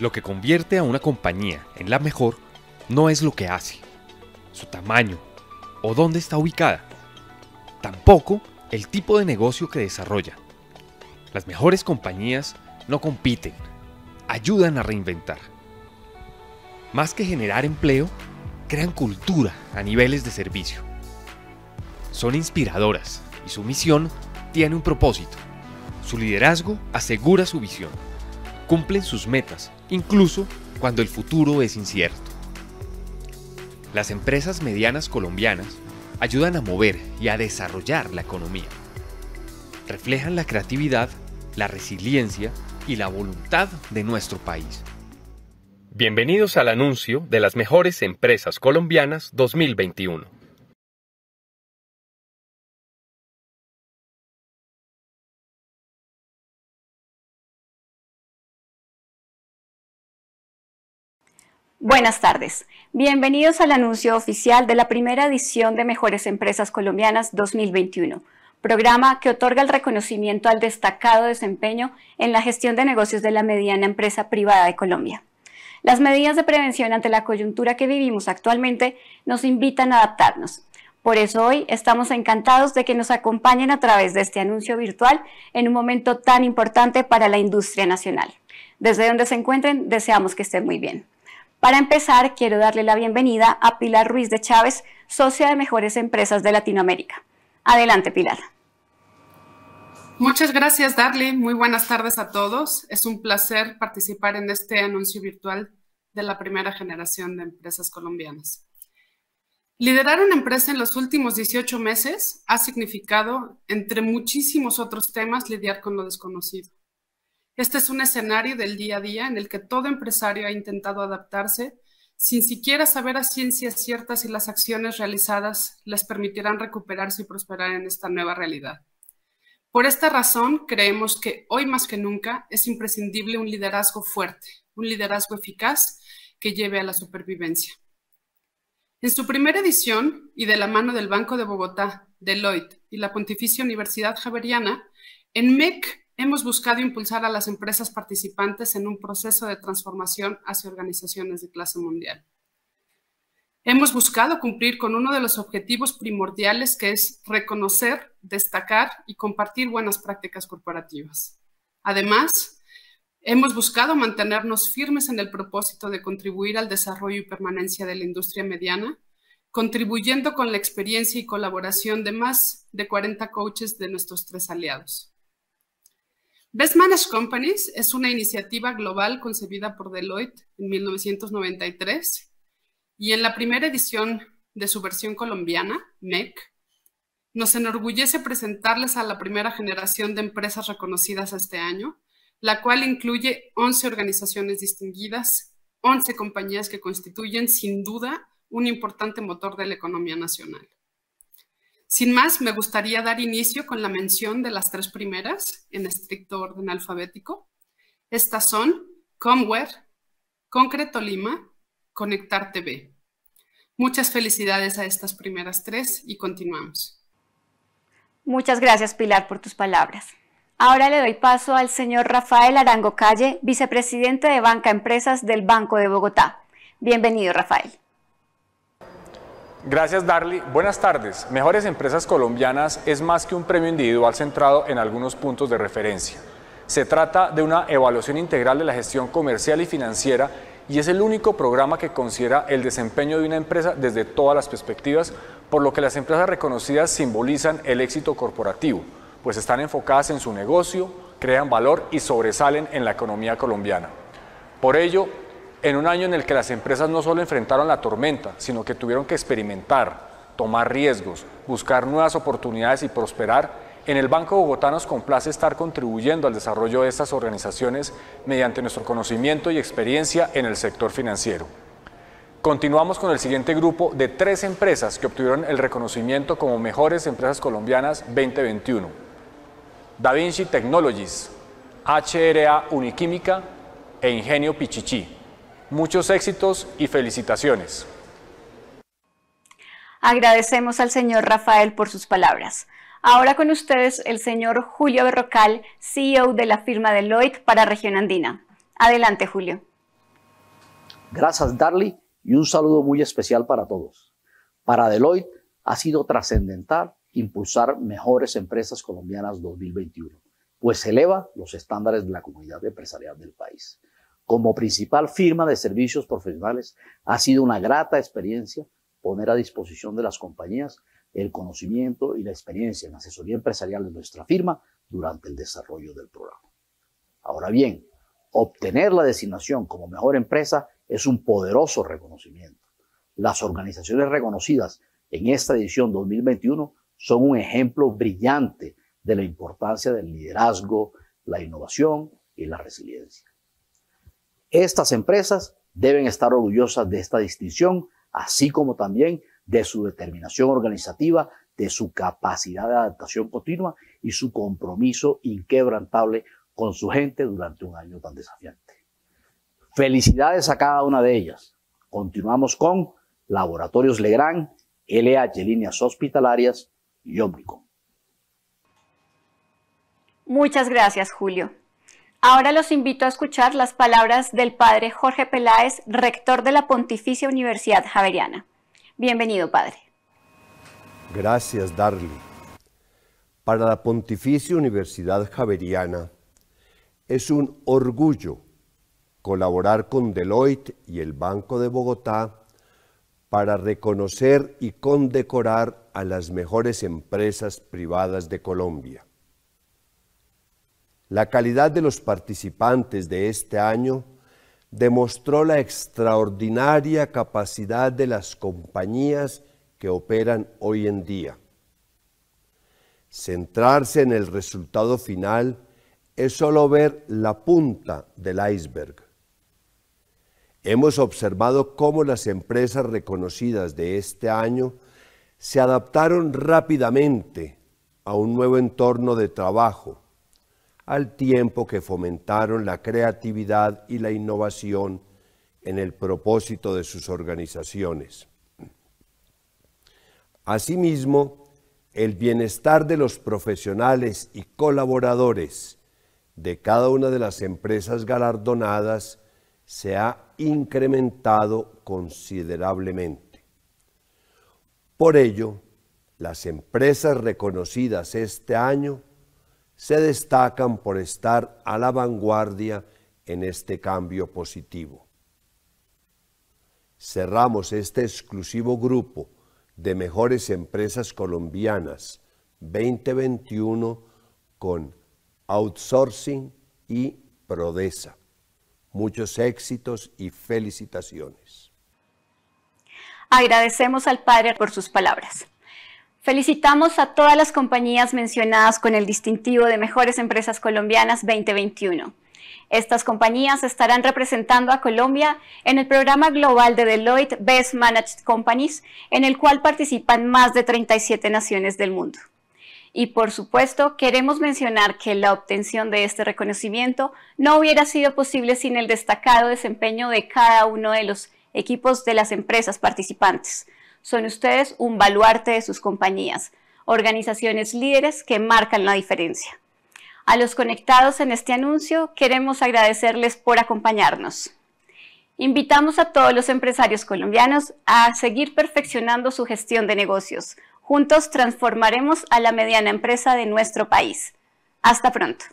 Lo que convierte a una compañía en la mejor no es lo que hace, su tamaño o dónde está ubicada, tampoco el tipo de negocio que desarrolla. Las mejores compañías no compiten, ayudan a reinventar. Más que generar empleo, crean cultura a niveles de servicio. Son inspiradoras y su misión tiene un propósito. Su liderazgo asegura su visión. Cumplen sus metas incluso cuando el futuro es incierto. Las empresas medianas colombianas ayudan a mover y a desarrollar la economía. Reflejan la creatividad, la resiliencia y la voluntad de nuestro país. Bienvenidos al anuncio de las mejores empresas colombianas 2021. Buenas tardes. Bienvenidos al anuncio oficial de la primera edición de Mejores Empresas Colombianas 2021, programa que otorga el reconocimiento al destacado desempeño en la gestión de negocios de la mediana empresa privada de Colombia. Las medidas de prevención ante la coyuntura que vivimos actualmente nos invitan a adaptarnos. Por eso hoy estamos encantados de que nos acompañen a través de este anuncio virtual en un momento tan importante para la industria nacional. Desde donde se encuentren, deseamos que estén muy bien. Para empezar, quiero darle la bienvenida a Pilar Ruiz de Chávez, socia de Mejores Empresas de Latinoamérica. Adelante, Pilar. Muchas gracias, Darly. Muy buenas tardes a todos. Es un placer participar en este anuncio virtual de la primera generación de empresas colombianas. Liderar una empresa en los últimos 18 meses ha significado, entre muchísimos otros temas, lidiar con lo desconocido. Este es un escenario del día a día en el que todo empresario ha intentado adaptarse sin siquiera saber a ciencias ciertas si las acciones realizadas les permitirán recuperarse y prosperar en esta nueva realidad. Por esta razón, creemos que hoy más que nunca es imprescindible un liderazgo fuerte, un liderazgo eficaz que lleve a la supervivencia. En su primera edición, y de la mano del Banco de Bogotá, Deloitte y la Pontificia Universidad Javeriana, en MEC hemos buscado impulsar a las empresas participantes en un proceso de transformación hacia organizaciones de clase mundial. Hemos buscado cumplir con uno de los objetivos primordiales que es reconocer, destacar y compartir buenas prácticas corporativas. Además, hemos buscado mantenernos firmes en el propósito de contribuir al desarrollo y permanencia de la industria mediana, contribuyendo con la experiencia y colaboración de más de 40 coaches de nuestros tres aliados. Best Managed Companies es una iniciativa global concebida por Deloitte en 1993 y en la primera edición de su versión colombiana, MEC, nos enorgullece presentarles a la primera generación de empresas reconocidas este año, la cual incluye 11 organizaciones distinguidas, 11 compañías que constituyen sin duda un importante motor de la economía nacional. Sin más, me gustaría dar inicio con la mención de las tres primeras en estricto orden alfabético. Estas son Comware, Concreto Lima, Conectar TV. Muchas felicidades a estas primeras tres y continuamos. Muchas gracias, Pilar, por tus palabras. Ahora le doy paso al señor Rafael Arango Calle, vicepresidente de Banca Empresas del Banco de Bogotá. Bienvenido, Rafael. Gracias, Darly. Buenas tardes. Mejores Empresas Colombianas es más que un premio individual centrado en algunos puntos de referencia. Se trata de una evaluación integral de la gestión comercial y financiera y es el único programa que considera el desempeño de una empresa desde todas las perspectivas, por lo que las empresas reconocidas simbolizan el éxito corporativo, pues están enfocadas en su negocio, crean valor y sobresalen en la economía colombiana. Por ello, en un año en el que las empresas no solo enfrentaron la tormenta, sino que tuvieron que experimentar, tomar riesgos, buscar nuevas oportunidades y prosperar, en el Banco Bogotá nos complace estar contribuyendo al desarrollo de estas organizaciones mediante nuestro conocimiento y experiencia en el sector financiero. Continuamos con el siguiente grupo de tres empresas que obtuvieron el reconocimiento como Mejores Empresas Colombianas 2021. Da Vinci Technologies, HRA Uniquímica e Ingenio Pichichi. Muchos éxitos y felicitaciones. Agradecemos al señor Rafael por sus palabras. Ahora con ustedes el señor Julio Berrocal, CEO de la firma Deloitte para Región Andina. Adelante, Julio. Gracias, Darly, y un saludo muy especial para todos. Para Deloitte ha sido trascendental impulsar mejores empresas colombianas 2021, pues eleva los estándares de la comunidad empresarial del país como principal firma de servicios profesionales, ha sido una grata experiencia poner a disposición de las compañías el conocimiento y la experiencia en asesoría empresarial de nuestra firma durante el desarrollo del programa. Ahora bien, obtener la designación como mejor empresa es un poderoso reconocimiento. Las organizaciones reconocidas en esta edición 2021 son un ejemplo brillante de la importancia del liderazgo, la innovación y la resiliencia. Estas empresas deben estar orgullosas de esta distinción, así como también de su determinación organizativa, de su capacidad de adaptación continua y su compromiso inquebrantable con su gente durante un año tan desafiante. Felicidades a cada una de ellas. Continuamos con Laboratorios Legrand, LH Líneas Hospitalarias y Omnicom. Muchas gracias, Julio. Ahora los invito a escuchar las palabras del padre Jorge Peláez, rector de la Pontificia Universidad Javeriana. Bienvenido, padre. Gracias, Darly. Para la Pontificia Universidad Javeriana es un orgullo colaborar con Deloitte y el Banco de Bogotá para reconocer y condecorar a las mejores empresas privadas de Colombia. La calidad de los participantes de este año demostró la extraordinaria capacidad de las compañías que operan hoy en día. Centrarse en el resultado final es solo ver la punta del iceberg. Hemos observado cómo las empresas reconocidas de este año se adaptaron rápidamente a un nuevo entorno de trabajo al tiempo que fomentaron la creatividad y la innovación en el propósito de sus organizaciones. Asimismo, el bienestar de los profesionales y colaboradores de cada una de las empresas galardonadas se ha incrementado considerablemente. Por ello, las empresas reconocidas este año se destacan por estar a la vanguardia en este cambio positivo. Cerramos este exclusivo grupo de mejores empresas colombianas 2021 con outsourcing y Prodesa. Muchos éxitos y felicitaciones. Agradecemos al padre por sus palabras. Felicitamos a todas las compañías mencionadas con el distintivo de Mejores Empresas Colombianas 2021. Estas compañías estarán representando a Colombia en el programa global de Deloitte Best Managed Companies, en el cual participan más de 37 naciones del mundo. Y por supuesto, queremos mencionar que la obtención de este reconocimiento no hubiera sido posible sin el destacado desempeño de cada uno de los equipos de las empresas participantes, son ustedes un baluarte de sus compañías, organizaciones líderes que marcan la diferencia. A los conectados en este anuncio queremos agradecerles por acompañarnos. Invitamos a todos los empresarios colombianos a seguir perfeccionando su gestión de negocios. Juntos transformaremos a la mediana empresa de nuestro país. Hasta pronto.